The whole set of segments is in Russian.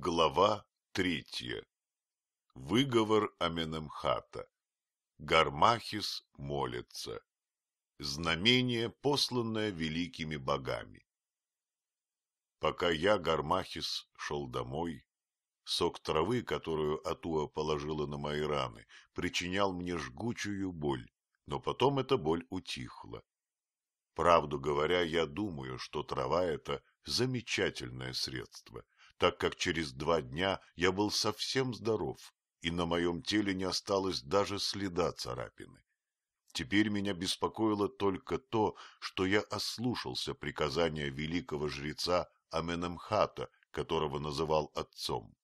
Глава третья. Выговор Аменемхата. Гармахис молится. Знамение, посланное великими богами. Пока я, Гармахис, шел домой, сок травы, которую Атуа положила на мои раны, причинял мне жгучую боль, но потом эта боль утихла. Правду говоря, я думаю, что трава — это замечательное средство так как через два дня я был совсем здоров, и на моем теле не осталось даже следа царапины. Теперь меня беспокоило только то, что я ослушался приказания великого жреца Аменемхата, которого называл отцом.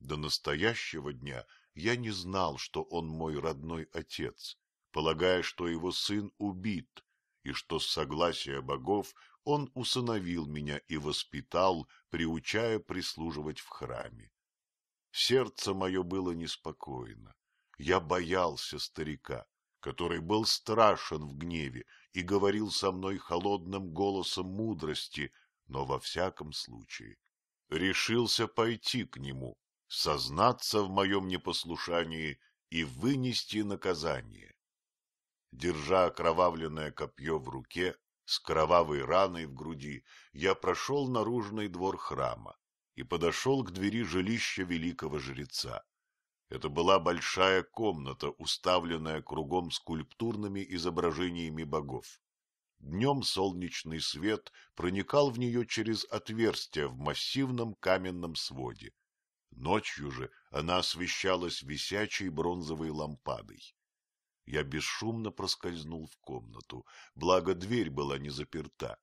До настоящего дня я не знал, что он мой родной отец, полагая, что его сын убит, и что с согласия богов он усыновил меня и воспитал, приучая прислуживать в храме. Сердце мое было неспокойно. Я боялся старика, который был страшен в гневе и говорил со мной холодным голосом мудрости, но во всяком случае решился пойти к нему, сознаться в моем непослушании и вынести наказание. Держа окровавленное копье в руке, с кровавой раной в груди я прошел наружный двор храма и подошел к двери жилища великого жреца. Это была большая комната, уставленная кругом скульптурными изображениями богов. Днем солнечный свет проникал в нее через отверстие в массивном каменном своде. Ночью же она освещалась висячей бронзовой лампадой. Я бесшумно проскользнул в комнату, благо дверь была не заперта.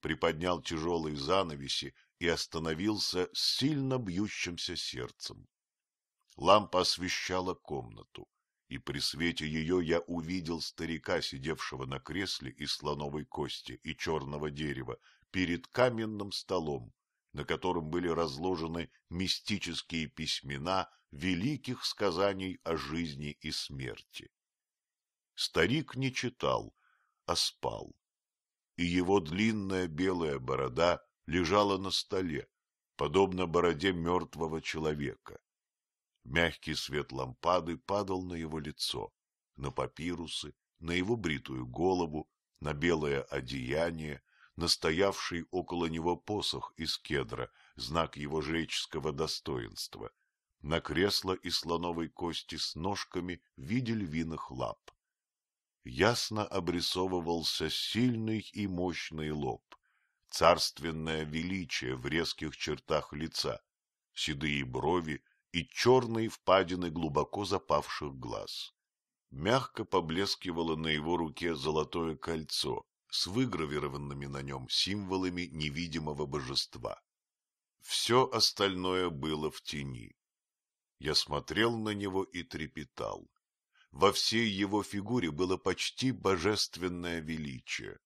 Приподнял тяжелые занавеси и остановился с сильно бьющимся сердцем. Лампа освещала комнату, и при свете ее я увидел старика, сидевшего на кресле из слоновой кости и черного дерева, перед каменным столом, на котором были разложены мистические письмена великих сказаний о жизни и смерти. Старик не читал, а спал. И его длинная белая борода лежала на столе, подобно бороде мертвого человека. Мягкий свет лампады падал на его лицо, на папирусы, на его бритую голову, на белое одеяние, на стоявший около него посох из кедра, знак его жреческого достоинства, на кресло из слоновой кости с ножками в виде львиных лап ясно обрисовывался сильный и мощный лоб, царственное величие в резких чертах лица, седые брови и черные впадины глубоко запавших глаз. Мягко поблескивало на его руке золотое кольцо с выгравированными на нем символами невидимого божества. Все остальное было в тени. Я смотрел на него и трепетал. Во всей его фигуре было почти божественное величие.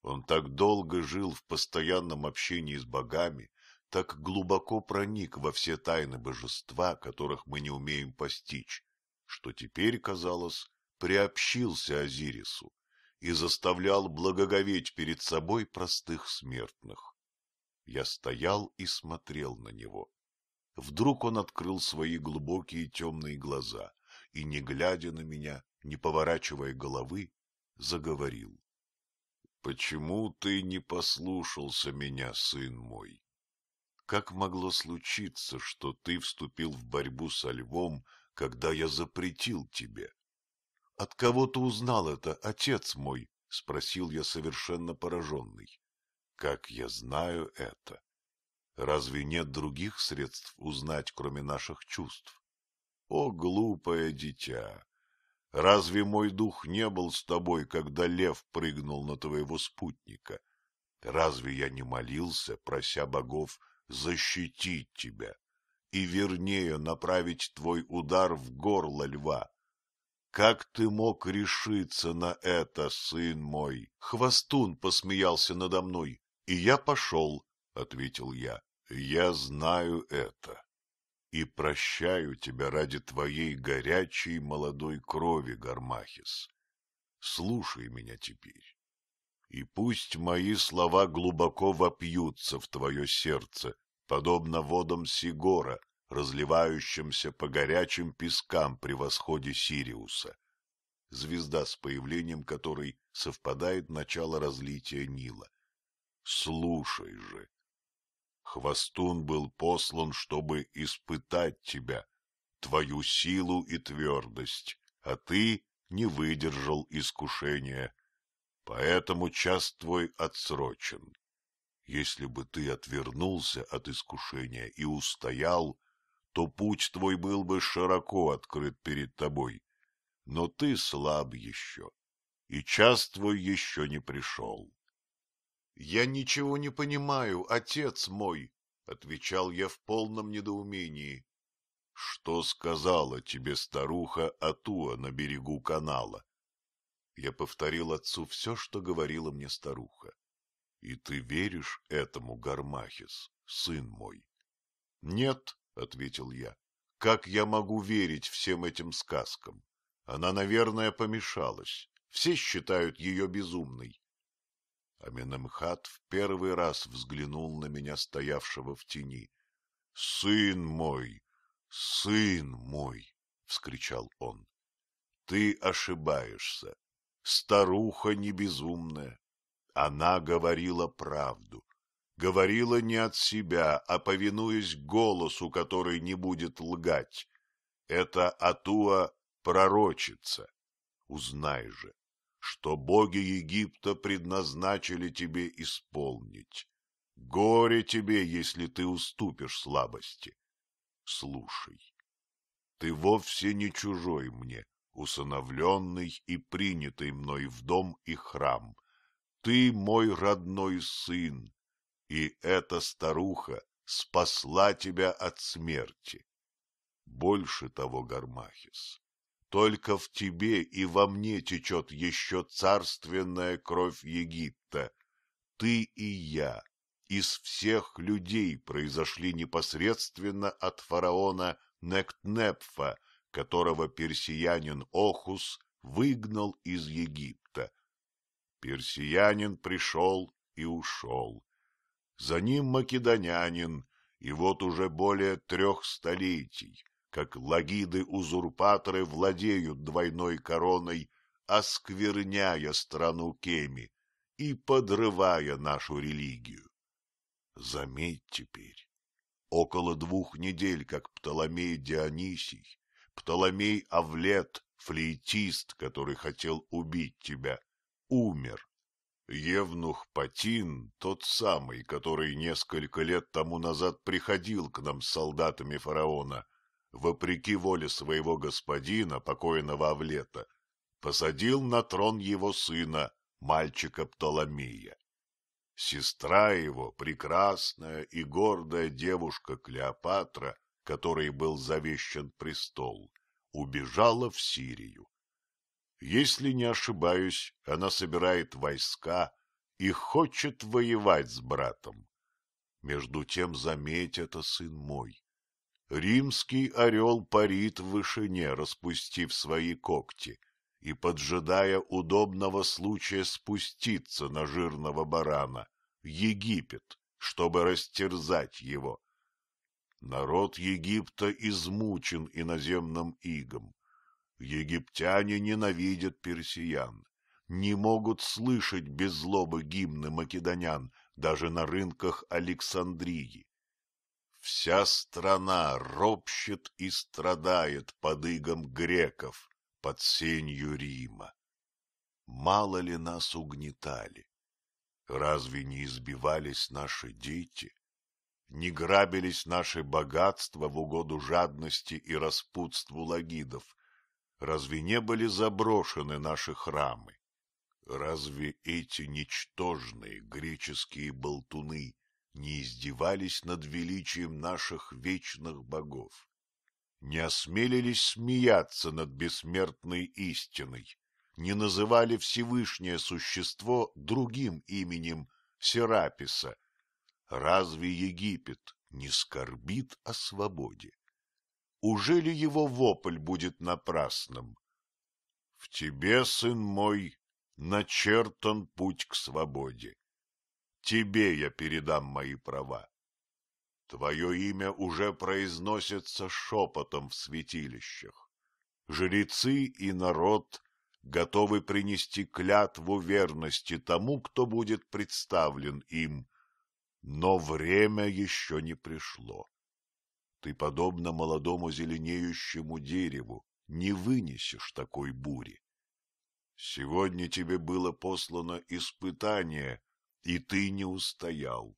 Он так долго жил в постоянном общении с богами, так глубоко проник во все тайны божества, которых мы не умеем постичь, что теперь, казалось, приобщился Азирису и заставлял благоговеть перед собой простых смертных. Я стоял и смотрел на него. Вдруг он открыл свои глубокие темные глаза и, не глядя на меня, не поворачивая головы, заговорил. — Почему ты не послушался меня, сын мой? Как могло случиться, что ты вступил в борьбу со львом, когда я запретил тебе? — От кого ты узнал это, отец мой? — спросил я совершенно пораженный. — Как я знаю это? Разве нет других средств узнать, кроме наших чувств? О, глупое дитя! Разве мой дух не был с тобой, когда лев прыгнул на твоего спутника? Разве я не молился, прося богов, защитить тебя и вернее направить твой удар в горло льва? Как ты мог решиться на это, сын мой? Хвостун посмеялся надо мной, и я пошел, — ответил я. Я знаю это. И прощаю тебя ради твоей горячей молодой крови, Гармахис. Слушай меня теперь. И пусть мои слова глубоко вопьются в твое сердце, подобно водам Сигора, разливающимся по горячим пескам при восходе Сириуса, звезда с появлением которой совпадает начало разлития Нила. Слушай же Хвостун был послан, чтобы испытать тебя, твою силу и твердость, а ты не выдержал искушения. Поэтому час твой отсрочен. Если бы ты отвернулся от искушения и устоял, то путь твой был бы широко открыт перед тобой. Но ты слаб еще, и час твой еще не пришел. Я ничего не понимаю, отец мой, — отвечал я в полном недоумении. — Что сказала тебе старуха Атуа на берегу канала? Я повторил отцу все, что говорила мне старуха. — И ты веришь этому, Гармахис, сын мой? — Нет, — ответил я. — Как я могу верить всем этим сказкам? Она, наверное, помешалась. Все считают ее безумной. Аминамхат в первый раз взглянул на меня, стоявшего в тени. — Сын мой! Сын мой! — вскричал он. — Ты ошибаешься. Старуха не безумная. Она говорила правду. Говорила не от себя, а повинуясь голосу, который не будет лгать. Это Атуа пророчица. Узнай же, что боги Египта предназначили тебе исполнить. Горе тебе, если ты уступишь слабости. Слушай, ты вовсе не чужой мне, усыновленный и принятый мной в дом и храм. Ты мой родной сын, и эта старуха спасла тебя от смерти. Больше того, Гармахис, только в тебе и во мне течет еще царственная кровь Египта. Ты и я из всех людей произошли непосредственно от фараона Нектнепфа, которого персиянин Охус выгнал из Египта. Персиянин пришел и ушел. За ним македонянин, и вот уже более трех столетий как лагиды-узурпаторы владеют двойной короной, оскверняя страну Кеми и подрывая нашу религию. Заметь теперь, около двух недель, как Птоломей Дионисий, Птоломей Авлет, флейтист, который хотел убить тебя, умер. Евнух Патин, тот самый, который несколько лет тому назад приходил к нам с солдатами фараона — вопреки воле своего господина, покойного Авлета, посадил на трон его сына, мальчика Птоломея. Сестра его, прекрасная и гордая девушка Клеопатра, которой был завещан престол, убежала в Сирию. Если не ошибаюсь, она собирает войска и хочет воевать с братом. Между тем, заметь это, сын мой, Римский орел парит в вышине, распустив свои когти и поджидая удобного случая спуститься на жирного барана, Египет, чтобы растерзать его. Народ Египта измучен иноземным игом. Египтяне ненавидят персиян, не могут слышать без злобы гимны македонян даже на рынках Александрии. Вся страна ропщет и страдает под игом греков, под сенью Рима. Мало ли нас угнетали? Разве не избивались наши дети? Не грабились наши богатства в угоду жадности и распутству лагидов? Разве не были заброшены наши храмы? Разве эти ничтожные греческие болтуны не издевались над величием наших вечных богов, не осмелились смеяться над бессмертной истиной, не называли Всевышнее существо другим именем Сераписа. Разве Египет не скорбит о свободе? Уже ли его вопль будет напрасным? В тебе, сын мой, начертан путь к свободе тебе я передам мои права. Твое имя уже произносится шепотом в святилищах. Жрецы и народ готовы принести клятву верности тому, кто будет представлен им, но время еще не пришло. Ты, подобно молодому зеленеющему дереву, не вынесешь такой бури. Сегодня тебе было послано испытание, и ты не устоял.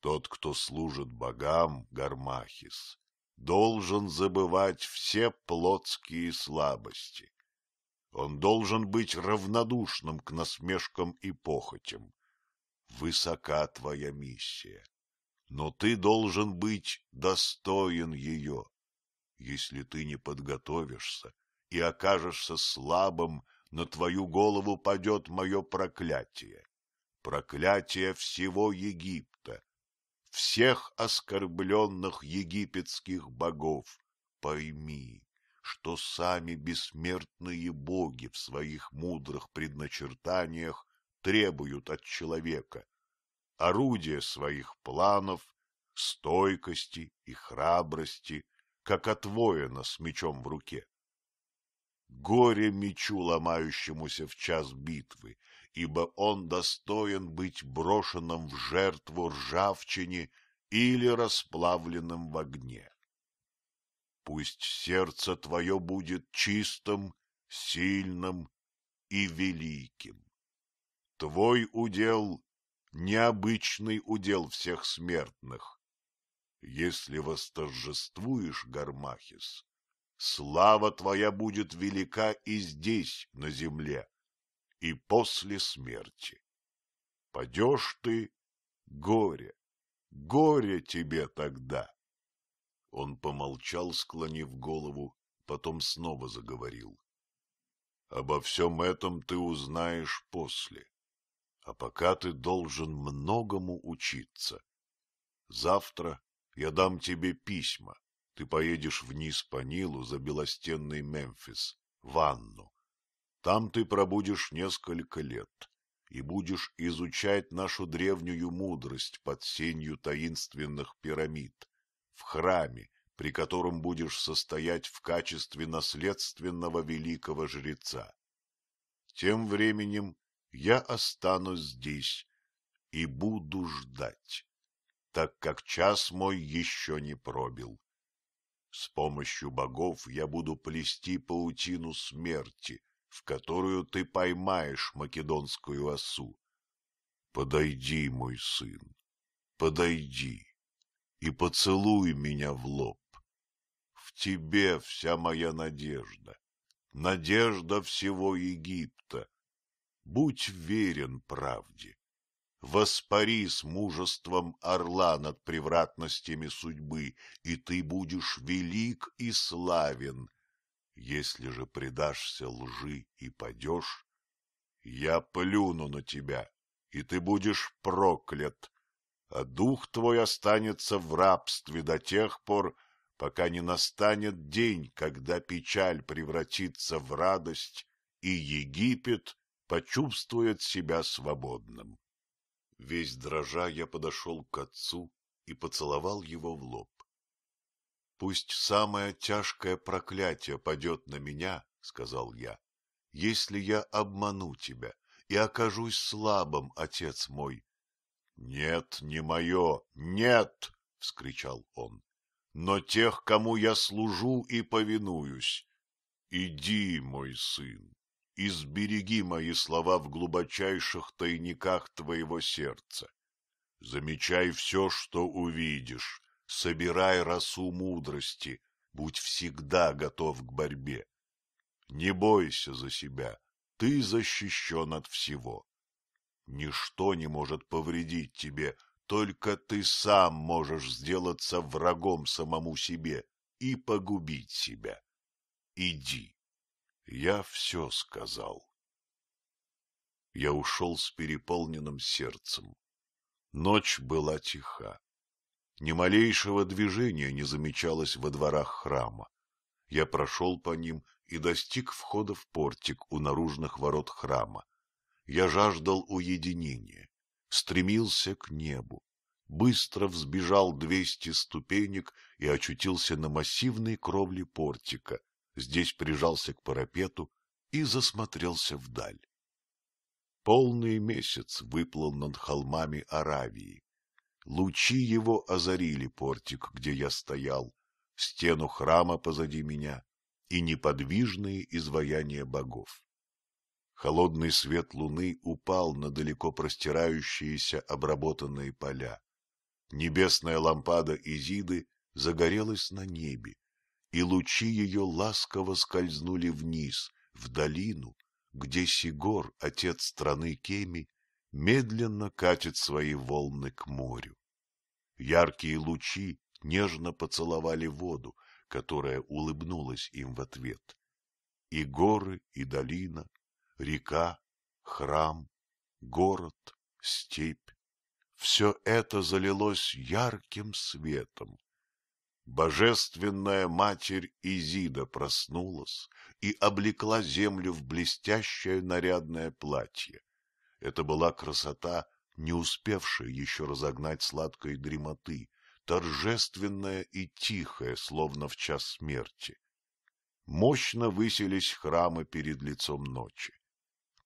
Тот, кто служит богам, Гармахис, должен забывать все плотские слабости. Он должен быть равнодушным к насмешкам и похотям. Высока твоя миссия, но ты должен быть достоин ее. Если ты не подготовишься и окажешься слабым, на твою голову падет мое проклятие проклятие всего Египта, всех оскорбленных египетских богов, пойми, что сами бессмертные боги в своих мудрых предначертаниях требуют от человека орудия своих планов, стойкости и храбрости, как от воина с мечом в руке. Горе мечу, ломающемуся в час битвы, ибо он достоин быть брошенным в жертву ржавчине или расплавленным в огне. Пусть сердце твое будет чистым, сильным и великим. Твой удел — необычный удел всех смертных. Если восторжествуешь, Гармахис, слава твоя будет велика и здесь, на земле и после смерти. Падешь ты, горе, горе тебе тогда. Он помолчал, склонив голову, потом снова заговорил. Обо всем этом ты узнаешь после. А пока ты должен многому учиться. Завтра я дам тебе письма. Ты поедешь вниз по Нилу за белостенный Мемфис, Ванну. Там ты пробудешь несколько лет и будешь изучать нашу древнюю мудрость под сенью таинственных пирамид, в храме, при котором будешь состоять в качестве наследственного великого жреца. Тем временем я останусь здесь и буду ждать, так как час мой еще не пробил. С помощью богов я буду плести паутину смерти, в которую ты поймаешь македонскую осу. Подойди, мой сын, подойди и поцелуй меня в лоб. В тебе вся моя надежда, надежда всего Египта. Будь верен правде. Воспари с мужеством орла над превратностями судьбы, и ты будешь велик и славен, если же предашься лжи и падешь, я плюну на тебя, и ты будешь проклят, а дух твой останется в рабстве до тех пор, пока не настанет день, когда печаль превратится в радость, и Египет почувствует себя свободным. Весь дрожа я подошел к отцу и поцеловал его в лоб. Пусть самое тяжкое проклятие падет на меня, — сказал я, — если я обману тебя и окажусь слабым, отец мой. — Нет, не мое, нет! — вскричал он. — Но тех, кому я служу и повинуюсь. Иди, мой сын, и сбереги мои слова в глубочайших тайниках твоего сердца. Замечай все, что увидишь, собирай росу мудрости, будь всегда готов к борьбе. Не бойся за себя, ты защищен от всего. Ничто не может повредить тебе, только ты сам можешь сделаться врагом самому себе и погубить себя. Иди. Я все сказал. Я ушел с переполненным сердцем. Ночь была тиха. Ни малейшего движения не замечалось во дворах храма. Я прошел по ним и достиг входа в портик у наружных ворот храма. Я жаждал уединения, стремился к небу, быстро взбежал двести ступенек и очутился на массивной кровле портика, здесь прижался к парапету и засмотрелся вдаль. Полный месяц выплыл над холмами Аравии. Лучи его озарили портик, где я стоял, стену храма позади меня и неподвижные изваяния богов. Холодный свет луны упал на далеко простирающиеся обработанные поля. Небесная лампада Изиды загорелась на небе, и лучи ее ласково скользнули вниз, в долину, где Сигор, отец страны Кеми, медленно катит свои волны к морю. Яркие лучи нежно поцеловали воду, которая улыбнулась им в ответ. И горы, и долина, река, храм, город, степь — все это залилось ярким светом. Божественная Матерь Изида проснулась и облекла землю в блестящее нарядное платье. Это была красота, не успевшая еще разогнать сладкой дремоты, торжественная и тихая, словно в час смерти. Мощно высились храмы перед лицом ночи.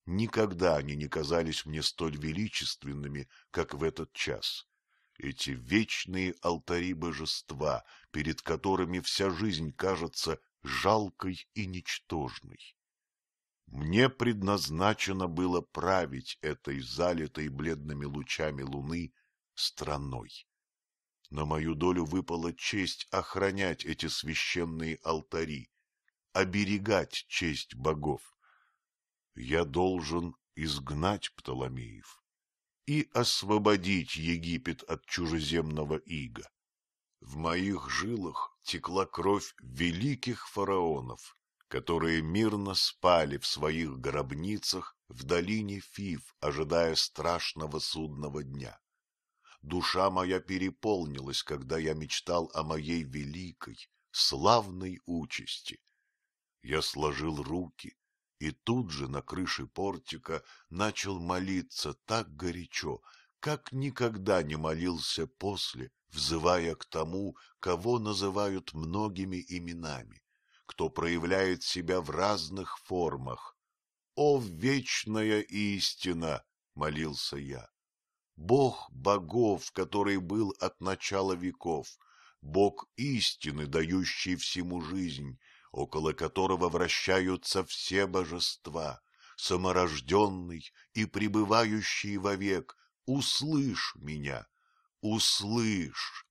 Никогда они не казались мне столь величественными, как в этот час. Эти вечные алтари божества, перед которыми вся жизнь кажется жалкой и ничтожной. Мне предназначено было править этой залитой бледными лучами луны страной. На мою долю выпала честь охранять эти священные алтари, оберегать честь богов. Я должен изгнать Птоломеев и освободить Египет от чужеземного ига. В моих жилах текла кровь великих фараонов, которые мирно спали в своих гробницах в долине Фив, ожидая страшного судного дня. Душа моя переполнилась, когда я мечтал о моей великой, славной участи. Я сложил руки и тут же на крыше портика начал молиться так горячо, как никогда не молился после, взывая к тому, кого называют многими именами кто проявляет себя в разных формах. «О, вечная истина!» — молился я. «Бог богов, который был от начала веков, Бог истины, дающий всему жизнь, около которого вращаются все божества, саморожденный и пребывающий вовек, услышь меня, услышь!»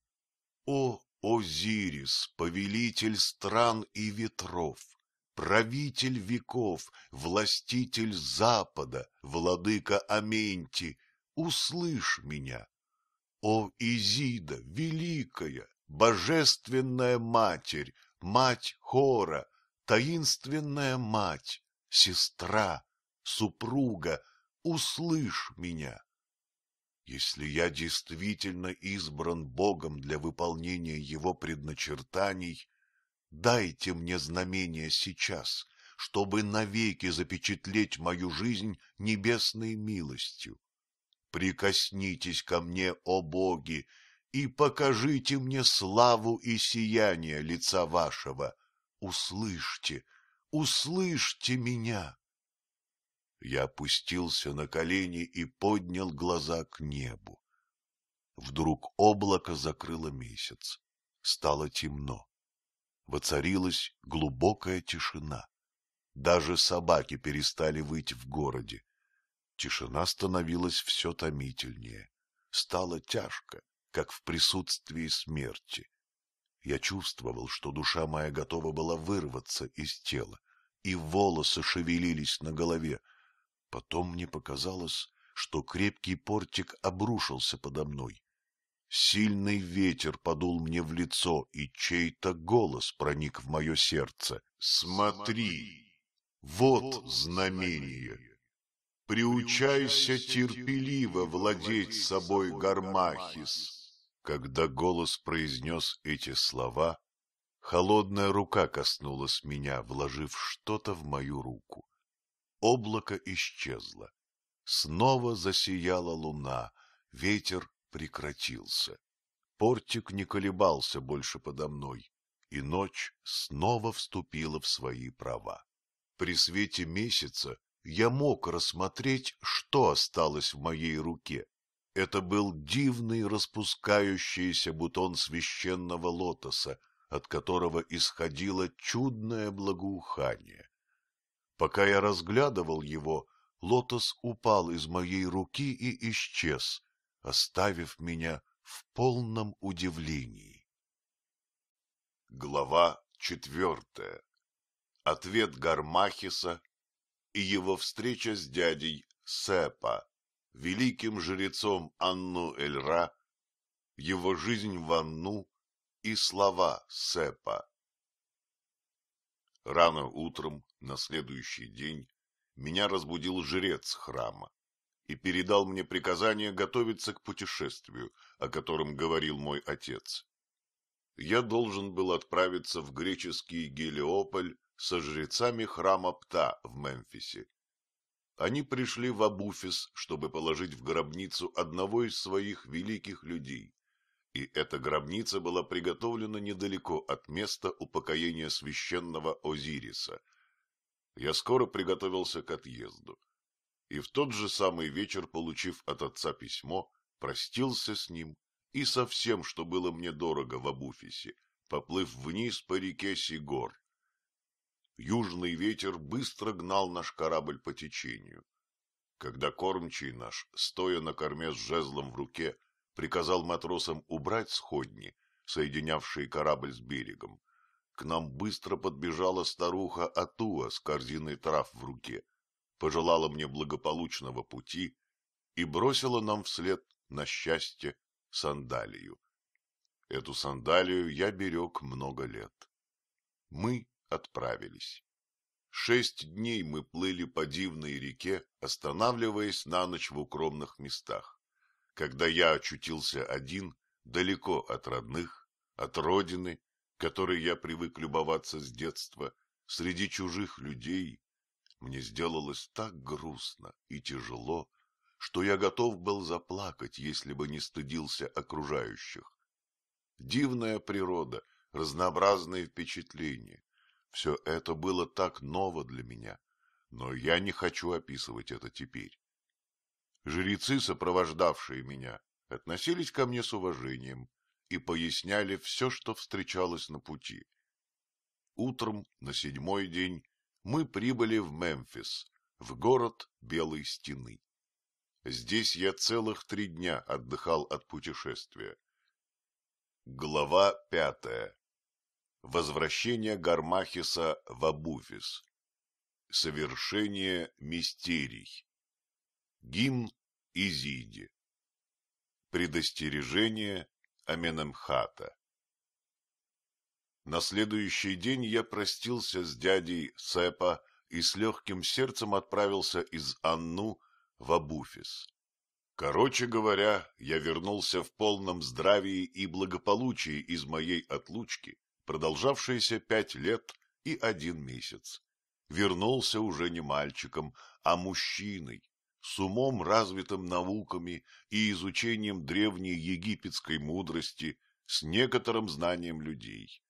О, Озирис, повелитель стран и ветров, правитель веков, властитель Запада, владыка Аменти, услышь меня. О, Изида, великая, божественная матерь, мать хора, таинственная мать, сестра, супруга, услышь меня. Если я действительно избран Богом для выполнения его предначертаний, дайте мне знамение сейчас, чтобы навеки запечатлеть мою жизнь небесной милостью. Прикоснитесь ко мне, о боги, и покажите мне славу и сияние лица вашего. Услышьте, услышьте меня. Я опустился на колени и поднял глаза к небу. Вдруг облако закрыло месяц. Стало темно. Воцарилась глубокая тишина. Даже собаки перестали выть в городе. Тишина становилась все томительнее. Стало тяжко, как в присутствии смерти. Я чувствовал, что душа моя готова была вырваться из тела, и волосы шевелились на голове, Потом мне показалось, что крепкий портик обрушился подо мной. Сильный ветер подул мне в лицо, и чей-то голос проник в мое сердце. «Смотри! Вот знамение! Приучайся терпеливо владеть собой, Гармахис!» Когда голос произнес эти слова, холодная рука коснулась меня, вложив что-то в мою руку. Облако исчезло. Снова засияла луна, ветер прекратился. Портик не колебался больше подо мной, и ночь снова вступила в свои права. При свете месяца я мог рассмотреть, что осталось в моей руке. Это был дивный распускающийся бутон священного лотоса, от которого исходило чудное благоухание. Пока я разглядывал его, лотос упал из моей руки и исчез, оставив меня в полном удивлении. Глава четвертая. Ответ Гармахиса и его встреча с дядей Сепа, великим жрецом Анну-Эльра, его жизнь в Анну и слова Сепа. Рано утром на следующий день меня разбудил жрец храма и передал мне приказание готовиться к путешествию, о котором говорил мой отец. Я должен был отправиться в греческий Гелиополь со жрецами храма Пта в Мемфисе. Они пришли в Абуфис, чтобы положить в гробницу одного из своих великих людей, и эта гробница была приготовлена недалеко от места упокоения священного Озириса – я скоро приготовился к отъезду. И в тот же самый вечер, получив от отца письмо, простился с ним и со всем, что было мне дорого в Абуфисе, поплыв вниз по реке Сигор. Южный ветер быстро гнал наш корабль по течению. Когда кормчий наш, стоя на корме с жезлом в руке, приказал матросам убрать сходни, соединявшие корабль с берегом, к нам быстро подбежала старуха Атуа с корзиной трав в руке, пожелала мне благополучного пути и бросила нам вслед на счастье сандалию. Эту сандалию я берег много лет. Мы отправились. Шесть дней мы плыли по дивной реке, останавливаясь на ночь в укромных местах. Когда я очутился один, далеко от родных, от родины которой я привык любоваться с детства, среди чужих людей, мне сделалось так грустно и тяжело, что я готов был заплакать, если бы не стыдился окружающих. Дивная природа, разнообразные впечатления — все это было так ново для меня, но я не хочу описывать это теперь. Жрецы, сопровождавшие меня, относились ко мне с уважением — и поясняли все, что встречалось на пути. Утром на седьмой день мы прибыли в Мемфис, в город Белой Стены. Здесь я целых три дня отдыхал от путешествия. Глава пятая. Возвращение Гармахиса в Абуфис. Совершение мистерий. Гимн Изиди. Предостережение Аменемхата. На следующий день я простился с дядей Сепа и с легким сердцем отправился из Анну в Абуфис. Короче говоря, я вернулся в полном здравии и благополучии из моей отлучки, продолжавшейся пять лет и один месяц. Вернулся уже не мальчиком, а мужчиной, с умом, развитым науками и изучением древней египетской мудрости, с некоторым знанием людей.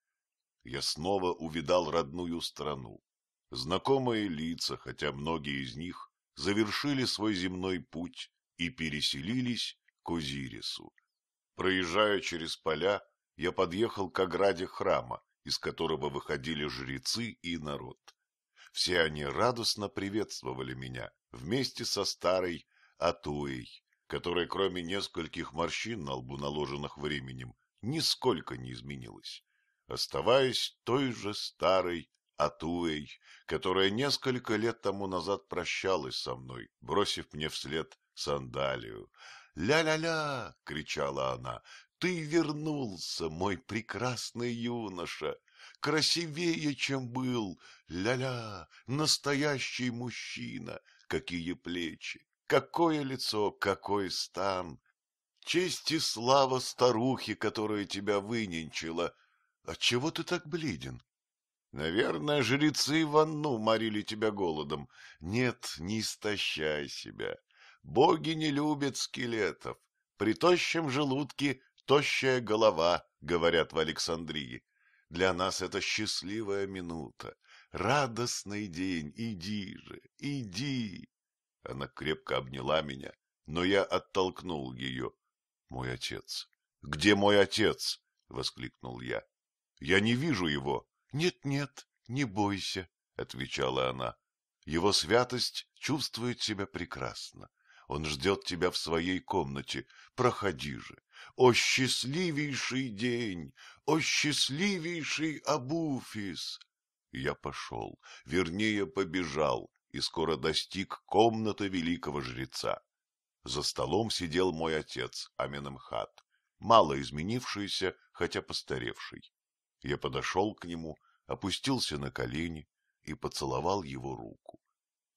Я снова увидал родную страну. Знакомые лица, хотя многие из них, завершили свой земной путь и переселились к Узирису. Проезжая через поля, я подъехал к ограде храма, из которого выходили жрецы и народ. Все они радостно приветствовали меня, вместе со старой Атуей, которая, кроме нескольких морщин на лбу, наложенных временем, нисколько не изменилась, оставаясь той же старой Атуей, которая несколько лет тому назад прощалась со мной, бросив мне вслед сандалию. «Ля-ля-ля!» — кричала она. «Ты вернулся, мой прекрасный юноша! Красивее, чем был! Ля-ля! Настоящий мужчина! какие плечи, какое лицо, какой стан! Честь и слава старухе, которая тебя выненчила! Отчего ты так бледен? Наверное, жрецы ванну морили тебя голодом. Нет, не истощай себя. Боги не любят скелетов. При тощем желудке тощая голова, говорят в Александрии. Для нас это счастливая минута. Радостный день, иди же, иди. Она крепко обняла меня, но я оттолкнул ее. Мой отец. Где мой отец? Воскликнул я. Я не вижу его. Нет-нет, не бойся, отвечала она. Его святость чувствует себя прекрасно. Он ждет тебя в своей комнате. Проходи же. О счастливейший день! О счастливейший Абуфис! Я пошел, вернее, побежал, и скоро достиг комнаты великого жреца. За столом сидел мой отец, Аменемхат, мало изменившийся, хотя постаревший. Я подошел к нему, опустился на колени и поцеловал его руку.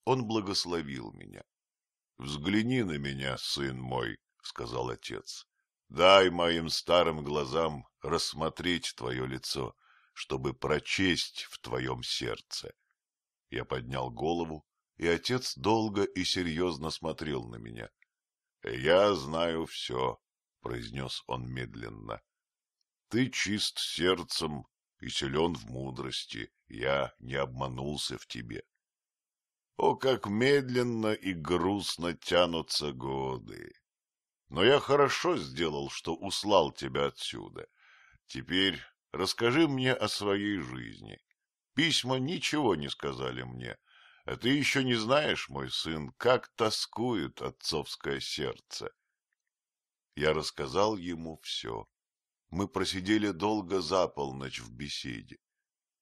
Он благословил меня. — Взгляни на меня, сын мой, — сказал отец. — Дай моим старым глазам рассмотреть твое лицо. — чтобы прочесть в твоем сердце. Я поднял голову, и отец долго и серьезно смотрел на меня. — Я знаю все, — произнес он медленно. — Ты чист сердцем и силен в мудрости, я не обманулся в тебе. О, как медленно и грустно тянутся годы! Но я хорошо сделал, что услал тебя отсюда. Теперь Расскажи мне о своей жизни. Письма ничего не сказали мне. А ты еще не знаешь, мой сын, как тоскует отцовское сердце. Я рассказал ему все. Мы просидели долго за полночь в беседе.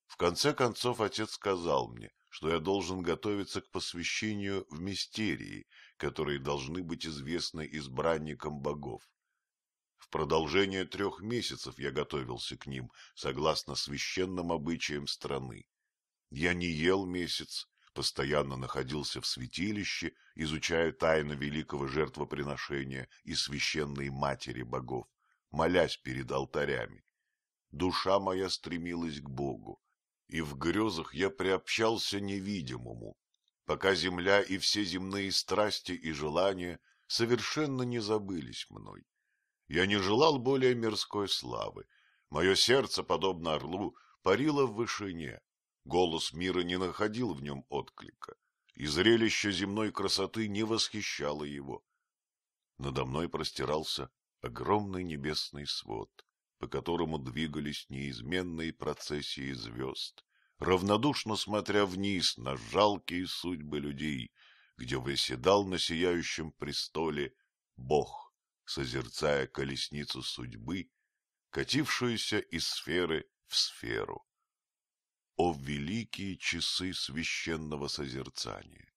В конце концов отец сказал мне, что я должен готовиться к посвящению в мистерии, которые должны быть известны избранникам богов. В продолжение трех месяцев я готовился к ним, согласно священным обычаям страны. Я не ел месяц, постоянно находился в святилище, изучая тайны великого жертвоприношения и священной матери богов, молясь перед алтарями. Душа моя стремилась к Богу, и в грезах я приобщался невидимому, пока земля и все земные страсти и желания совершенно не забылись мной. Я не желал более мирской славы. Мое сердце, подобно орлу, парило в вышине. Голос мира не находил в нем отклика, и зрелище земной красоты не восхищало его. Надо мной простирался огромный небесный свод, по которому двигались неизменные процессии звезд, равнодушно смотря вниз на жалкие судьбы людей, где выседал на сияющем престоле Бог созерцая колесницу судьбы, катившуюся из сферы в сферу. О великие часы священного созерцания!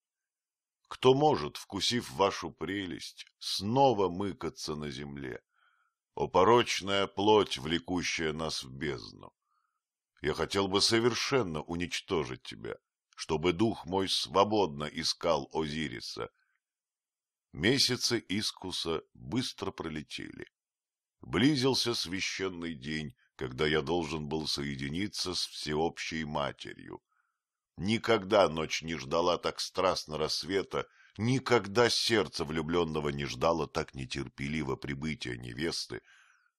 Кто может, вкусив вашу прелесть, снова мыкаться на земле? О порочная плоть, влекущая нас в бездну! Я хотел бы совершенно уничтожить тебя, чтобы дух мой свободно искал Озириса, Месяцы искуса быстро пролетели. Близился священный день, когда я должен был соединиться с всеобщей матерью. Никогда ночь не ждала так страстно рассвета, никогда сердце влюбленного не ждало так нетерпеливо прибытия невесты,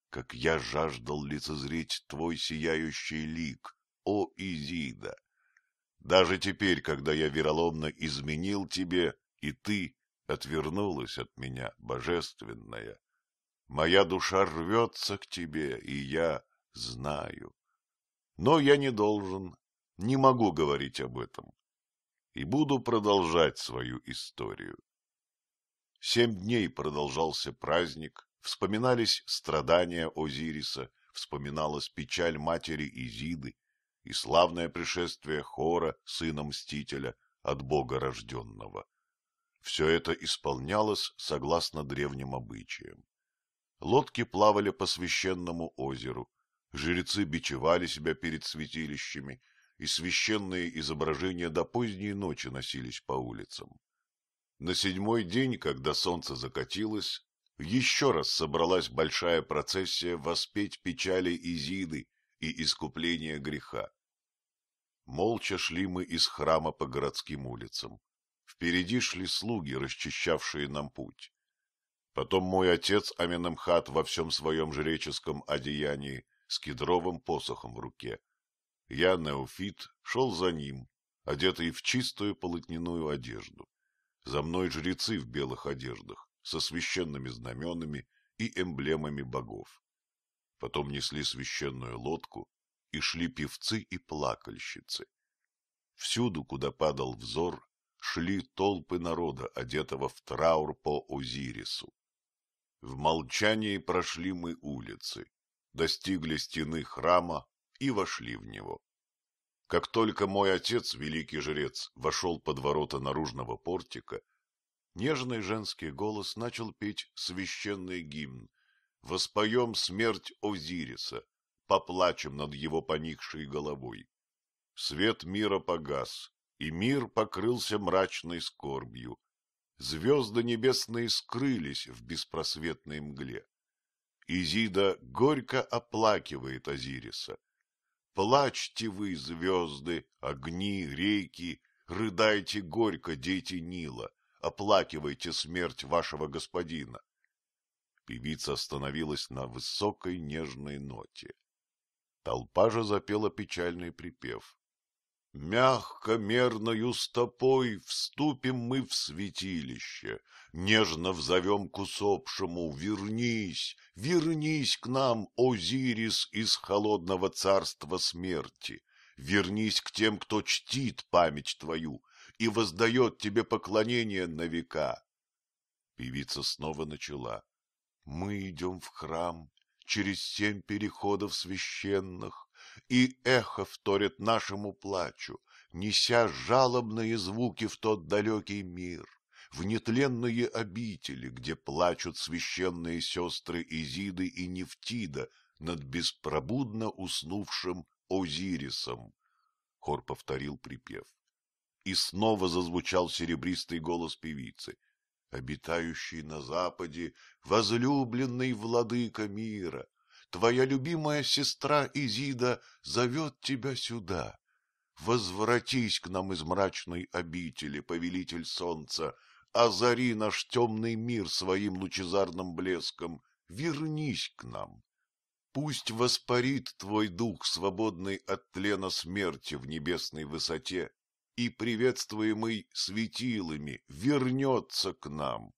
как я жаждал лицезреть твой сияющий лик, о Изида. Даже теперь, когда я вероломно изменил тебе, и ты отвернулась от меня, божественная. Моя душа рвется к тебе, и я знаю. Но я не должен, не могу говорить об этом. И буду продолжать свою историю. Семь дней продолжался праздник, вспоминались страдания Озириса, вспоминалась печаль матери Изиды и славное пришествие Хора, сына Мстителя, от Бога рожденного. Все это исполнялось согласно древним обычаям. Лодки плавали по священному озеру, жрецы бичевали себя перед святилищами, и священные изображения до поздней ночи носились по улицам. На седьмой день, когда солнце закатилось, еще раз собралась большая процессия воспеть печали Изиды и искупление греха. Молча шли мы из храма по городским улицам. Впереди шли слуги, расчищавшие нам путь. Потом мой отец Аминамхат во всем своем жреческом одеянии с кедровым посохом в руке. Я, Неофит, шел за ним, одетый в чистую полотняную одежду. За мной жрецы в белых одеждах, со священными знаменами и эмблемами богов. Потом несли священную лодку, и шли певцы и плакальщицы. Всюду, куда падал взор, шли толпы народа, одетого в траур по Озирису. В молчании прошли мы улицы, достигли стены храма и вошли в него. Как только мой отец, великий жрец, вошел под ворота наружного портика, нежный женский голос начал петь священный гимн «Воспоем смерть Озириса, поплачем над его поникшей головой». Свет мира погас, и мир покрылся мрачной скорбью. Звезды небесные скрылись в беспросветной мгле. Изида горько оплакивает Азириса. «Плачьте вы, звезды, огни, реки, рыдайте горько, дети Нила, оплакивайте смерть вашего господина». Певица остановилась на высокой нежной ноте. Толпа же запела печальный припев. Мягко мерною стопой вступим мы в святилище, Нежно взовем к усопшему «Вернись, вернись к нам, Озирис из холодного царства смерти! Вернись к тем, кто чтит память твою и воздает тебе поклонение на века!» Певица снова начала. «Мы идем в храм через семь переходов священных, и эхо вторит нашему плачу, неся жалобные звуки в тот далекий мир, в нетленные обители, где плачут священные сестры Изиды и Нефтида над беспробудно уснувшим Озирисом. Хор повторил припев. И снова зазвучал серебристый голос певицы — обитающий на западе, возлюбленный владыка мира, твоя любимая сестра Изида зовет тебя сюда. Возвратись к нам из мрачной обители, повелитель солнца, озари наш темный мир своим лучезарным блеском, вернись к нам. Пусть воспарит твой дух, свободный от тлена смерти в небесной высоте, и, приветствуемый светилами, вернется к нам.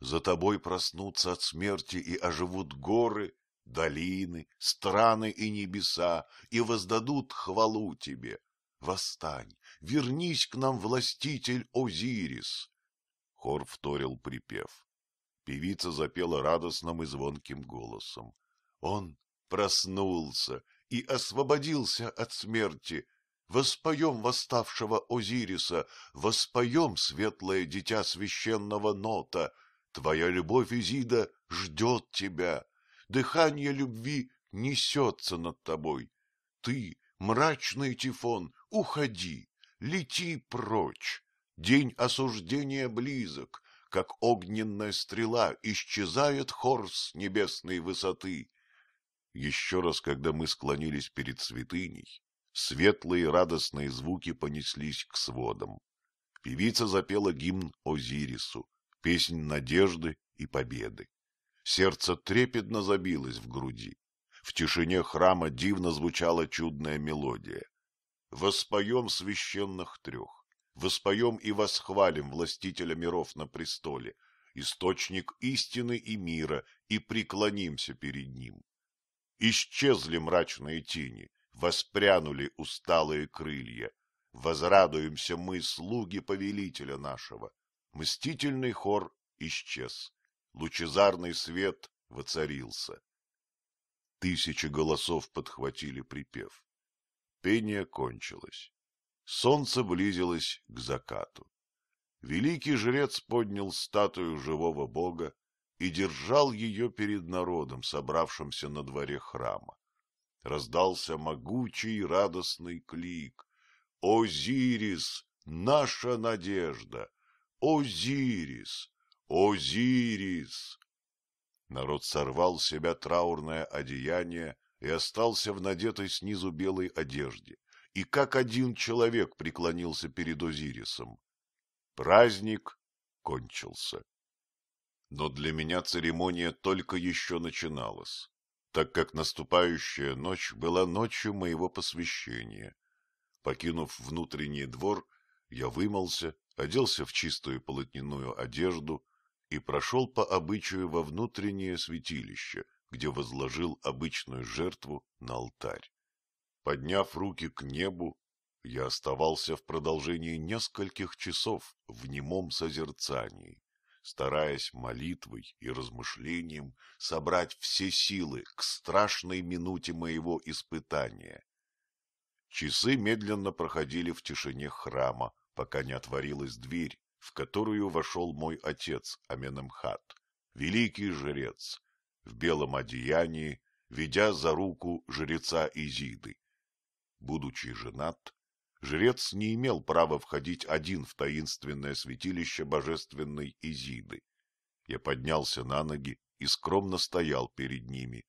За тобой проснутся от смерти и оживут горы, долины, страны и небеса, и воздадут хвалу тебе. Восстань, вернись к нам, властитель Озирис!» Хор вторил припев. Певица запела радостным и звонким голосом. «Он проснулся и освободился от смерти. Воспоем восставшего Озириса, воспоем светлое дитя священного Нота. Твоя любовь, Изида, ждет тебя!» дыхание любви несется над тобой. Ты, мрачный Тифон, уходи, лети прочь. День осуждения близок, как огненная стрела исчезает хор с небесной высоты. Еще раз, когда мы склонились перед святыней, светлые радостные звуки понеслись к сводам. Певица запела гимн Озирису, песнь надежды и победы. Сердце трепетно забилось в груди. В тишине храма дивно звучала чудная мелодия. «Воспоем священных трех, воспоем и восхвалим властителя миров на престоле, источник истины и мира, и преклонимся перед ним». Исчезли мрачные тени, воспрянули усталые крылья. Возрадуемся мы, слуги повелителя нашего. Мстительный хор исчез лучезарный свет воцарился. Тысячи голосов подхватили припев. Пение кончилось. Солнце близилось к закату. Великий жрец поднял статую живого бога и держал ее перед народом, собравшимся на дворе храма. Раздался могучий радостный клик. «Озирис, наша надежда! Озирис, Озирис! Народ сорвал с себя траурное одеяние и остался в надетой снизу белой одежде, и как один человек преклонился перед Озирисом. Праздник кончился. Но для меня церемония только еще начиналась, так как наступающая ночь была ночью моего посвящения. Покинув внутренний двор, я вымылся, оделся в чистую полотняную одежду и прошел по обычаю во внутреннее святилище, где возложил обычную жертву на алтарь. Подняв руки к небу, я оставался в продолжении нескольких часов в немом созерцании, стараясь молитвой и размышлением собрать все силы к страшной минуте моего испытания. Часы медленно проходили в тишине храма, пока не отворилась дверь, в которую вошел мой отец Аменемхат, великий жрец, в белом одеянии, ведя за руку жреца Изиды. Будучи женат, жрец не имел права входить один в таинственное святилище божественной Изиды. Я поднялся на ноги и скромно стоял перед ними.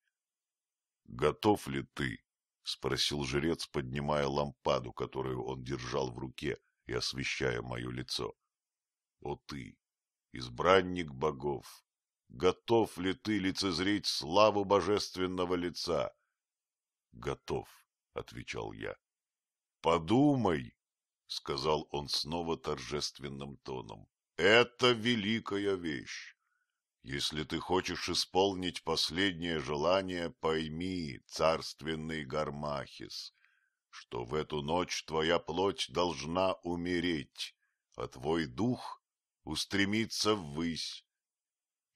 — Готов ли ты? — спросил жрец, поднимая лампаду, которую он держал в руке и освещая мое лицо. О ты, избранник богов, готов ли ты лицезреть славу божественного лица? — Готов, — отвечал я. — Подумай, — сказал он снова торжественным тоном, — это великая вещь. Если ты хочешь исполнить последнее желание, пойми, царственный Гармахис, что в эту ночь твоя плоть должна умереть, а твой дух устремится ввысь.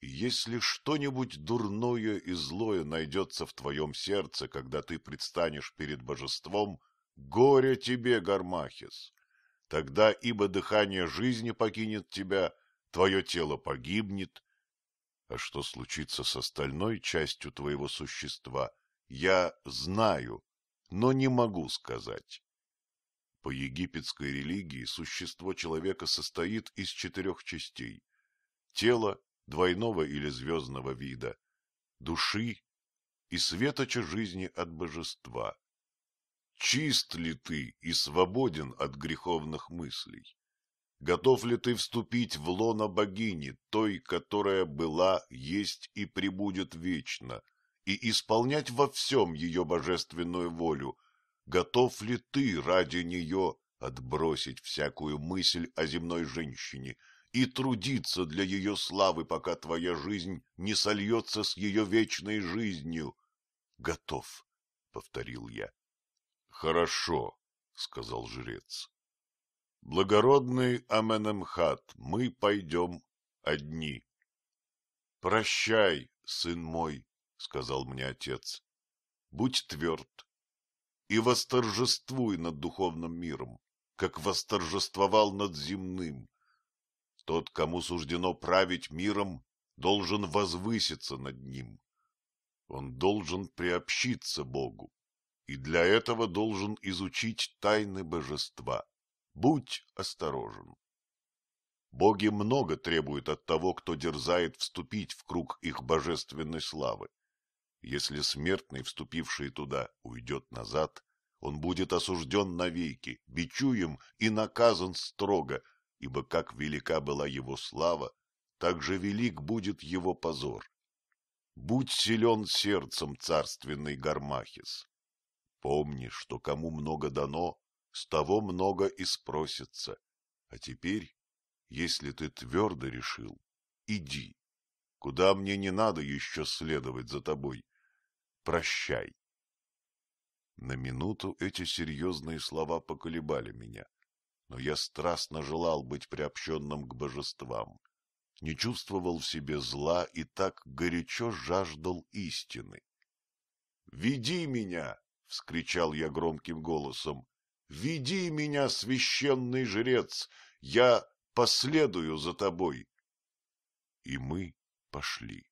если что-нибудь дурное и злое найдется в твоем сердце, когда ты предстанешь перед божеством, горе тебе, Гармахис! Тогда ибо дыхание жизни покинет тебя, твое тело погибнет, а что случится с остальной частью твоего существа, я знаю, но не могу сказать. По египетской религии существо человека состоит из четырех частей. Тела двойного или звездного вида, души и светоча жизни от божества. Чист ли ты и свободен от греховных мыслей? Готов ли ты вступить в лоно богини, той, которая была, есть и пребудет вечно, и исполнять во всем ее божественную волю, готов ли ты ради нее отбросить всякую мысль о земной женщине и трудиться для ее славы, пока твоя жизнь не сольется с ее вечной жизнью? — Готов, — повторил я. — Хорошо, — сказал жрец. — Благородный Аменемхат, мы пойдем одни. — Прощай, сын мой, — сказал мне отец. — Будь тверд, и восторжествуй над духовным миром, как восторжествовал над земным. Тот, кому суждено править миром, должен возвыситься над ним. Он должен приобщиться Богу, и для этого должен изучить тайны божества. Будь осторожен. Боги много требуют от того, кто дерзает вступить в круг их божественной славы. Если смертный, вступивший туда, уйдет назад, он будет осужден навеки, бичуем и наказан строго, ибо как велика была его слава, так же велик будет его позор. Будь силен сердцем, царственный Гармахис. Помни, что кому много дано, с того много и спросится. А теперь, если ты твердо решил, иди. Куда мне не надо еще следовать за тобой, Прощай. На минуту эти серьезные слова поколебали меня, но я страстно желал быть приобщенным к божествам, не чувствовал в себе зла и так горячо жаждал истины. «Веди меня!» — вскричал я громким голосом. «Веди меня, священный жрец! Я последую за тобой!» И мы пошли.